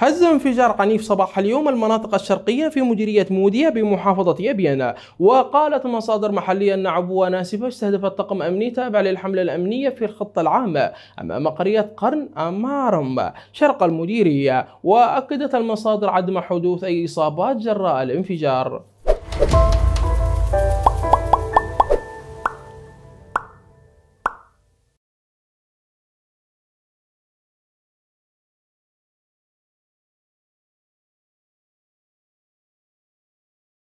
هز انفجار عنيف صباح اليوم المناطق الشرقية في مديرية مودية بمحافظة أبيان وقالت مصادر محلية أن عبوة ناسفة استهدفت طقم أمني تابع للحملة الأمنية في الخطة العامة أمام قرية قرن أمارم شرق المديرية وأكدت المصادر عدم حدوث أي إصابات جراء الانفجار